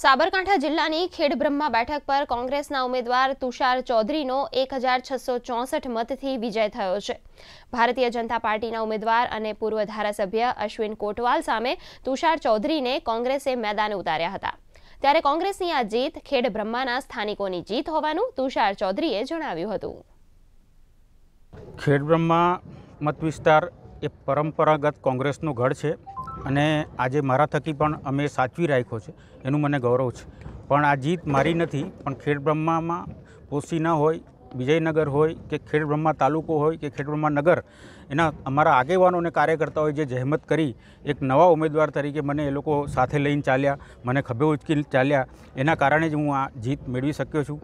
સાબરકાંઠા જિલ્લાની ખેડબ્રહ્મા બેઠક પર કોંગ્રેસના ઉમેદવાર તુષાર ચૌધરીનો એક હજાર છસો ચોસઠ મતથી વિજય થયો છે ભારતીય જનતા પાર્ટીના ઉમેદવાર અને પૂર્વ ધારાસભ્ય અશ્વિન કોટવાલ સામે તુષાર ચૌધરીને કોંગ્રેસે મેદાને ઉતાર્યા હતા ત્યારે કોંગ્રેસની આ જીત ખેડબ્રહ્માના સ્થાનિકોની જીત હોવાનું તુષાર ચૌધરીએ જણાવ્યું હતું ખેડબ્રહ્મા મતવિસ્તાર એ પરંપરાગત કોંગ્રેસનો ગઢ છે અને આજે મારા થકી પણ અમે સાચવી રાખ્યો છે એનું મને ગૌરવ છે પણ આ જીત મારી નથી પણ ખેડબ્રહ્મામાં પોસીના હોય વિજયનગર હોય કે ખેડબ્રહ્મા તાલુકો હોય કે ખેડબ્રહ્મા નગર એના અમારા આગેવાનોને કાર્યકર્તા હોય જે જહેમત કરી એક નવા ઉમેદવાર તરીકે મને એ લોકો સાથે લઈને ચાલ્યા મને ખભે ઉચકી ચાલ્યા એના કારણે જ હું આ જીત મેળવી શક્યો છું